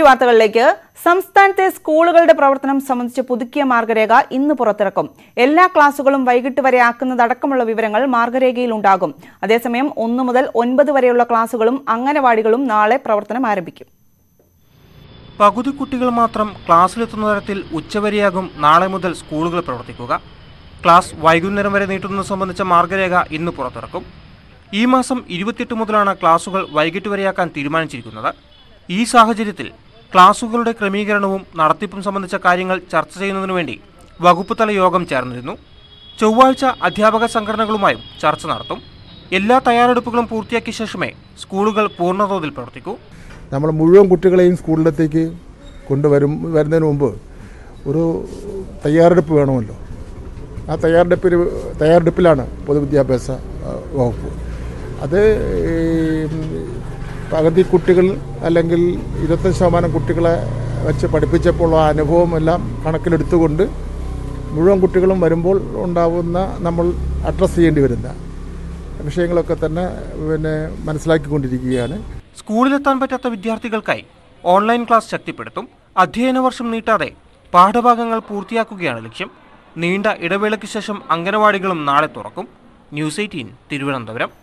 മറ്റു വാർത്തകളിലേക്ക് സംസ്ഥാനത്തെ സ്കൂളുകളുടെ പ്രവർത്തനം സംബന്ധിച്ച് പുതുക്കിയ മാർഗരേഖ ഇന്ന് പുറത്തിറക്കും എല്ലാ ക്ലാസുകളും വൈകിട്ട് വരെ ആക്കുന്നതടക്കമുള്ള വിവരങ്ങൾ മാർഗരേഖയിൽ ഉണ്ടാകും അതേസമയം ഒന്ന് മുതൽ ഒൻപത് വരെയുള്ള ക്ലാസുകളും അംഗനവാടികളും നാളെ പ്രവർത്തനം ആരംഭിക്കും പകുതി കുട്ടികൾ മാത്രം ക്ലാസ്സിലെത്തുന്ന തരത്തിൽ ഉച്ചവരെയാകും നാളെ മുതൽ സ്കൂളുകൾ പ്രവർത്തിക്കുക ക്ലാസ് വൈകുന്നേരം വരെ നീട്ടുന്നത് സംബന്ധിച്ച മാർഗരേഖ ഇന്ന് പുറത്തിറക്കും ഈ മാസം ഇരുപത്തിയെട്ട് മുതലാണ് ക്ലാസുകൾ വൈകിട്ട് വരെയാക്കാൻ തീരുമാനിച്ചിരിക്കുന്നത് ഈ സാഹചര്യത്തിൽ ക്ലാസുകളുടെ ക്രമീകരണവും നടത്തിപ്പും സംബന്ധിച്ച കാര്യങ്ങൾ ചർച്ച ചെയ്യുന്നതിനു വേണ്ടി വകുപ്പ് തല യോഗം ചേർന്നിരുന്നു ചൊവ്വാഴ്ച അധ്യാപക സംഘടനകളുമായും ചർച്ച നടത്തും എല്ലാ തയ്യാറെടുപ്പുകളും പൂർത്തിയാക്കിയ ശേഷമേ സ്കൂളുകൾ പൂർണ്ണതോതിൽ പ്രവർത്തിക്കൂ നമ്മൾ മുഴുവൻ കുട്ടികളെയും സ്കൂളിലത്തേക്ക് കൊണ്ടുവരും വരുന്നതിന് മുമ്പ് ഒരു തയ്യാറെടുപ്പ് വേണമല്ലോ ആ തയ്യാറെടുപ്പിൽ തയ്യാറെടുപ്പിലാണ് പൊതുവിദ്യാഭ്യാസ വകുപ്പ് അത് പകുതി കുട്ടികൾ അല്ലെങ്കിൽ ഇരുപത്തഞ്ച് ശതമാനം കുട്ടികളെ വെച്ച് പഠിപ്പിച്ചപ്പോൾ ആ അനുഭവം എല്ലാം കണക്കിലെടുത്തുകൊണ്ട് മുഴുവൻ കുട്ടികളും വരുമ്പോൾ ഉണ്ടാവുന്ന നമ്മൾ അഡ്രസ്സ് ചെയ്യേണ്ടി വരുന്ന വിഷയങ്ങളൊക്കെ തന്നെ പിന്നെ മനസ്സിലാക്കിക്കൊണ്ടിരിക്കുകയാണ് സ്കൂളിലെത്താൻ പറ്റാത്ത വിദ്യാർത്ഥികൾക്കായി ഓൺലൈൻ ക്ലാസ് ശക്തിപ്പെടുത്തും അധ്യയന വർഷം നീട്ടാതെ പാഠഭാഗങ്ങൾ പൂർത്തിയാക്കുകയാണ് ലക്ഷ്യം നീണ്ട ഇടവേളയ്ക്ക് ശേഷം അംഗനവാടികളും നാളെ തുറക്കും ന്യൂസ് എയ്റ്റീൻ തിരുവനന്തപുരം